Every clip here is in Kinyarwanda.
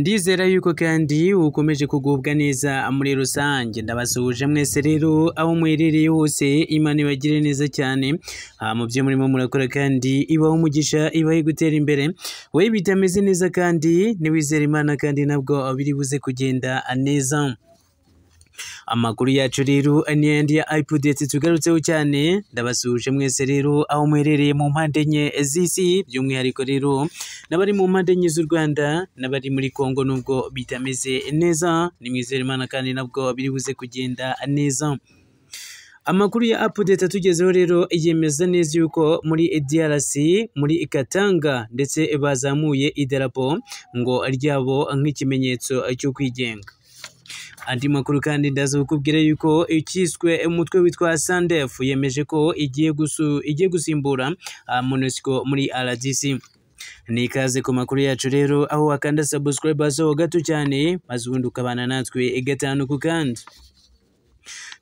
ndizera yuko kandi ukomeje kugubwa neza muri rusange ndabasuhuje mwese rero aho mwerereye hose imana ibagire neza cyane ah, mu byo murimo murakora kandi ibaho umugisha ibahe gutera imbere wowe bitameze neza kandi ntiwizere imana kandi nabwo biri buze kugenda neza amakuru yacu rero n'ayandi ya ipudeti tugarutseho cyane ndabasuje mwese rero aho muherereye mu mpande enye z'isi by'umwihariko rero n'abari mu mpande enye z'u Rwanda n'abari muri Kongo nubwo bitameze neza ni mwizere Imana kandi nabwo biri buze kugenda neza amakuru ya apudeta tugezeho rero yemeza neza yuko muri DRC muri ikatanga ndetse bazamuye idarapo ngo ryabo nk'ikimenyetso cyo kwigenga Andi makuru kandi ndazabikubwira yuko ikiswe umutwe witwa Sandef yemeje ko igiye gusu igiye gusimbura ah, MONUSCO muri RDC ni ikaze ku makuru yacu rero aho wakanda subscribe aho gato cyane maze ubundi ukabana natwe gatanu ku kandi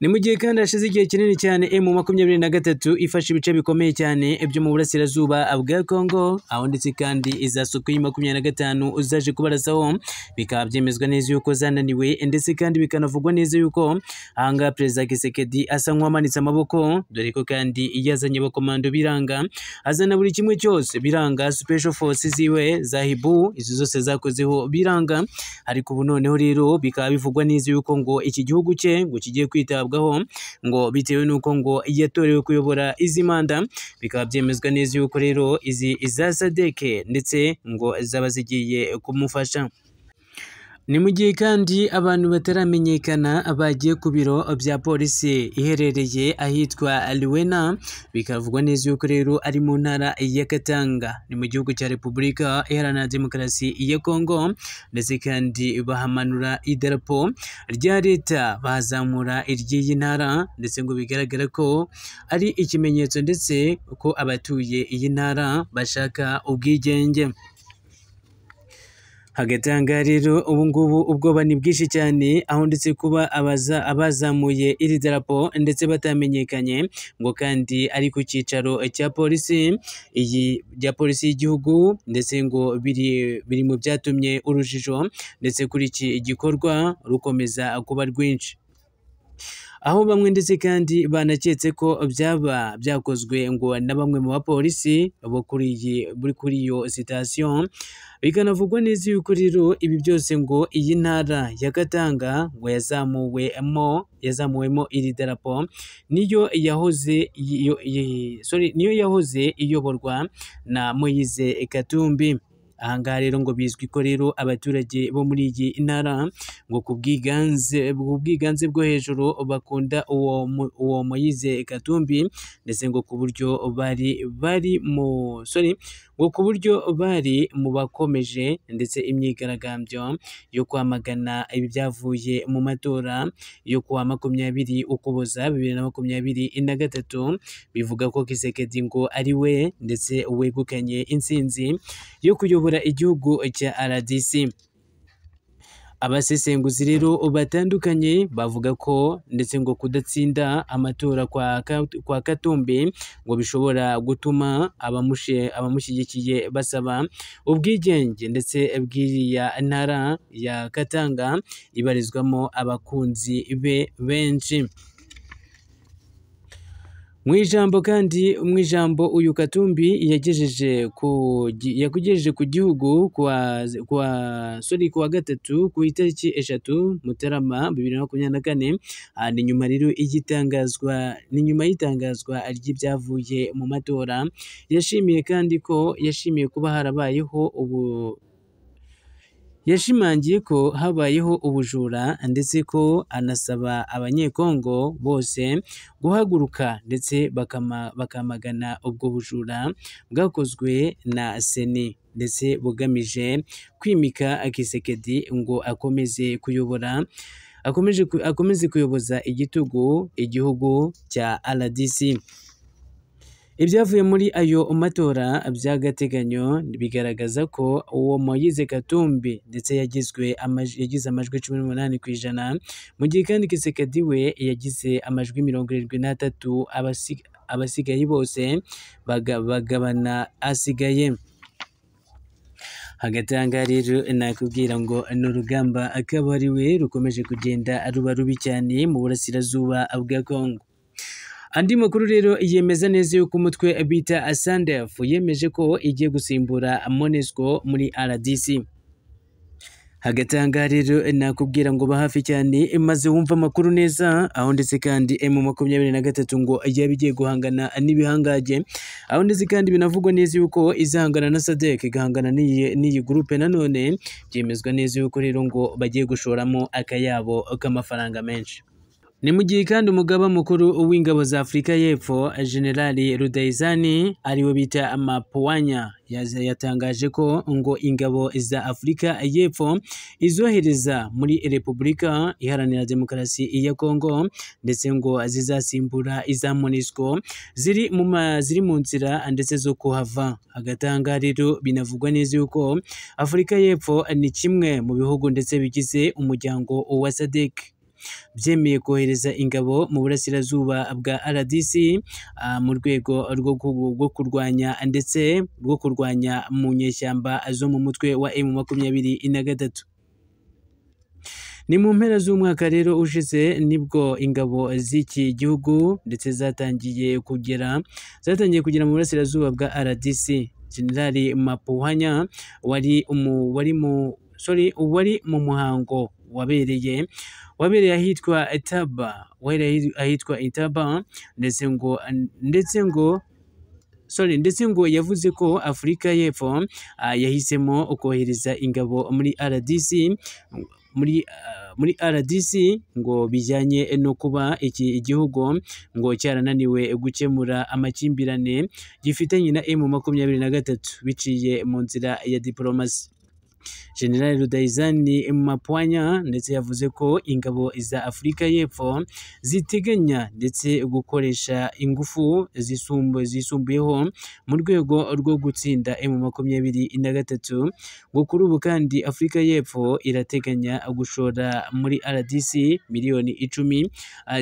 ni mu gihe kandi hashize igihe kinini cyane emu eh, makumyabiri na gatatu ifashe ibice bikomeye cyane eh, byo mu burasirazuba bwa kongo aho ndetse kandi iza soko ya makumyabiri na gatanu uzaje kubarazaho bikaba byemezwa neza yuko zananiwe eh, ndetse kandi bikanavugwa neza yuko ahangaha perezida Kisekedi asa nk'uwamanitse amaboko dore ko kandi yazanye abakomando biranga azana buri kimwe cyose biranga special force ziwe za hibu izo zose zakozeho biranga ariko ubu noneho rero bikaba bivugwa neza yuko ngo iki gihugu cye ngo kigiye kwitabwa yitabwaho ngo bitewe n'uko ngo yatorewe kuyobora izi manda bikaba byemezwa neza yuko rero izi iza sadeke ndetse ngo zaba zigiye kumufasha Ni mu gihe kandi abantu bataramenyekana bagiye ku biro bya polisi iherereye ahitwa Luwena, bikavugwa neza yuko rero ari mu ntara ya Katanga, ni mu gihugu cya Repubulika Iharanira Demokarasi ya Kongo ndetse kandi bahamanura idarapo rya leta, bazamura iry'iyi ntara ndetse ngo bigaragara ko ari ikimenyetso ndetse ko abatuye iyi ntara bashaka ubwigenge. Hagatanga aha ngaha rero ubu ngubu ubwoba ni bwinshi cyane, aho ndetse kuba abaza abazamuye iri darapo ndetse batamenyekanye ngo kandi ari ku cyicaro cya polisi ya polisi y'igihugu ndetse ngo biri mu byatumye urujijo ndetse kuri iki gikorwa rukomeza kuba rwinshi. aho bamwe ndetse kandi banaketse ko byaba byakozwe ngo na bamwe mu bapolisi bo kuri iyo sitasiyo bikanavugwa neza yuko rero ibi byose ngo iyi ntara ya Katanga ngo yazamuwemo yazamuwemo iri darapo niyo yahoze niyo yahoze iyoborwa na Moise Katumbi aha ngaha rero ngo bizwi ko rero abaturage bo muri iyi ntara ngo ku bwiganze ubwiganze bwo hejuru bakunda uwo uwo Moise Katumbi ndetse ngo ku buryo bari bari mu sorry ngo ku buryo bari mu bakomeje ndetse imyigaragambyo yo kwamagana ibi byavuye mu matora yo kuwa makumyabiri ukuboza bibiri na makumyabiri na gatatu bivuga ko Kisekedi ngo ari we ndetse wegukanye intsinzi yo kuyobora igihugu cya RDC abasesenguzi rero batandukanye bavuga ko ndetse ngo kudatsinda amatora kwa katumbi ngo bishobora gutuma abamushe abamushyigikiye basaba ubwigenge ndetse bw'iriya ntara ya katanga ibarizwamo abakunzi be benshi mu ijambo kandi mu ijambo uyu katumbi yagejeje ku yakugejeje ku gihugu kwa kwa sori kuwa gatatu ku itariki eshatu mutarama bibiri na makumyabiri na kane ah, ni nyuma rero igitangazwa ni nyuma y'itangazwa ry'ibyavuye mu matora yashimiye kandi ko yashimiye kuba harabayeho ubu yashimangiye ko habayeho ubujura ndetse ko anasaba abanyekongo bose guhaguruka ndetse bakamagana ubwo bujura bwakozwe na seni ndetse bugamije kwimika akisekedi ngo akomeze kuyobora akomeze kuyoboza igitugu igihugu cya RDC ibyavuye muri ayo matora by'agateganyo bigaragaza ko uwo Moise Katumbi ndetse yagizwe yagize amajwi cumi n'umunani ku ijana mu gihe kandi Kisekedi we yagize amajwi mirongo irindwi n'atatu abasigaye bose bagabana asigaye hagati aha ngaha rero nakubwira ngo ni urugamba akaba ari we rukomeje kugenda ruba rubi cyane mu burasirazuba bwa Kongo andi makuru rero yemeza neza yuko umutwe bita sandef yemeje ko igiye gusimbura monesco muri rdc hagatanga rero nakubwira ngo ba hafi cyane maze wumva amakuru neza aho ndetse kandi emu makumyabiri na gatatu ngo yaba igiye guhangana n'ibihangage aho ndetse kandi binavugwa neza yuko izahangana na sadek igahangana n'iyi gurupe nanone byemezwa neza yuko rero ngo bagiye gushoramo akayabo k'amafaranga menshi Ni mu gihe kandi umugaba mukuru w'ingabo za Afurika y'Epfo Generali Rudayizani ariwe bita Mapuwanya yatangaje ko ngo ingabo za Afurika y'Epfo izohereza muri Repubulika Iharanira Demokarasi ya Kongo ndetse ngo zizasimbura iza MONUSCO ziri mu ziri mu nzira ndetse zo kuhava agatanga rero binavugwa neza yuko Afurika y'Epfo ni kimwe mu bihugu ndetse bigize umuryango wa SADC byemeye kohereza ingabo mu burasirazuba bwa RDC mu rwego rwo kurwanya ndetse rwo kurwanya mu nyeshyamba zo mu mutwe wa M makumyabiri na gatatu ni mu mpera z'umwaka rero ushize nibwo ingabo z'iki gihugu ndetse zatangiye kugera zatangiye kugera mu burasirazuba bwa RDC General Mapuhanya wari mu wari mu sorry wari mu muhango wabereye wabereye ahitwa etaba wabereye ahitwa Itaba ndetse ngo ndetse ngo sorry ndetse ngo yavuze ko Afurika y'Epfo ah, yahisemo kohereza ingabo muri RDC muri ah, muri RDC ngo bijyanye no kuba iki igihugu ngo cyarananiwe gukemura amakimbirane gifitanye na M makumyabiri na gatatu biciye mu nzira ya diporomasi General Rudayizani Mapwanya ndetse yavuze ko ingabo za Afurika y'Epfo ziteganya ndetse gukoresha ingufu zisumbu zisumbuyeho mu rwego rwo gutsinda M makumyabiri na gatatu ngo kuri ubu kandi Afurika y'Epfo irateganya gushora muri RDC miliyoni icumi ah,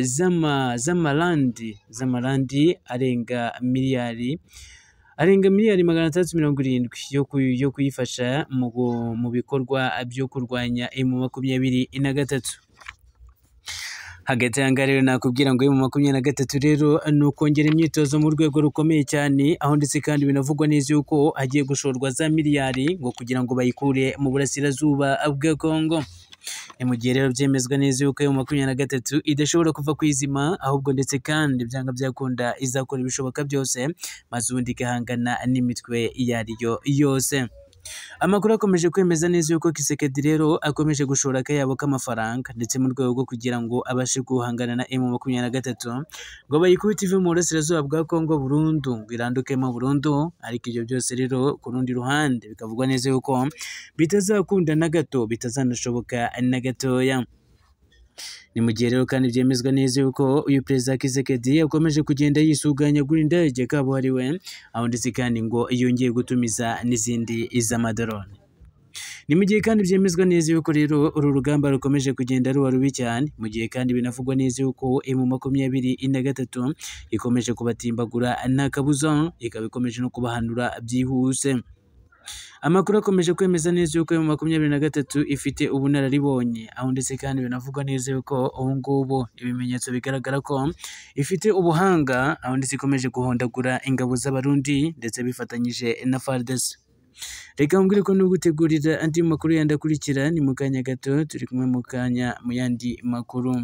z'amarandi z'amarandi arenga miliyari arenga miliyari magana atandatu mirongo irindwi yo kuyifasha mu bikorwa byo kurwanya emu makumyabiri na gatatu hagati ahangaha rero nakubwira ngo mu makumyabiri na gatatu rero ni ukongera imyitozo mu rwego rukomeye cyane aho ndetse kandi binavugwa neza yuko hagiye gushorwa za miliyari ngo kugira ngo bayikure mu burasirazuba bwa Kongo Ni mu gihe rero byemezwa neza yuko iyo makumyabiri na gatatu idashobora kuva ku izima ahubwo ndetse kandi byanga byakunda izakora ibishoboka byose maze ubundi igahangana n'imitwe iyo ari yo yose. Amakuru akomeje kwemeza neza yuko Kisekedi rero akomeje gushora akayabo k'amafaranga ndetse mu rwego rwo kugira ngo abashe guhangana na M makumyabiri na gatatu ngo bayikubite ive mu burasirazuba bwa Kongo burundu ngo irandukemo burundu ariko ibyo byose rero ku rundi ruhande bikavugwa neza yuko bitazakunda na gato bitazanashoboka na gatoya. Ni mu gihe rero kandi byemezwa neza yuko uyu Perezida Kisekedi yakomeje kugenda yisuganya kuri indege kabuhariwe, aho ndetse kandi ngo yongeye gutumiza n'izindi z'amadoroni. Ni mu gihe kandi byemezwa neza yuko rero uru rugamba rukomeje kugenda ruba rubi cyane, mu gihe kandi binavugwa neza yuko emu makumyabiri na gatatu ikomeje kubatimbagura nta kabuza, ikaba ikomeje no kubahanura byihuse. Amakuru akomeje kwemeza neza yuko mu makumyabiri na gatatu ifite ubunararibonye, aho ndetse kandi binavugwa neza yuko ubu ngubu ibimenyetso bigaragara ko ifite ubuhanga, aho ndetse ikomeje guhondagura ingabo z'Abarundi ndetse bifatanyije na FARDC. Reka mbwire ko nugutegurira andi makuru yandi akurikira, ni mu kanya gato turi kumwe mu kanya mu yandi makuru.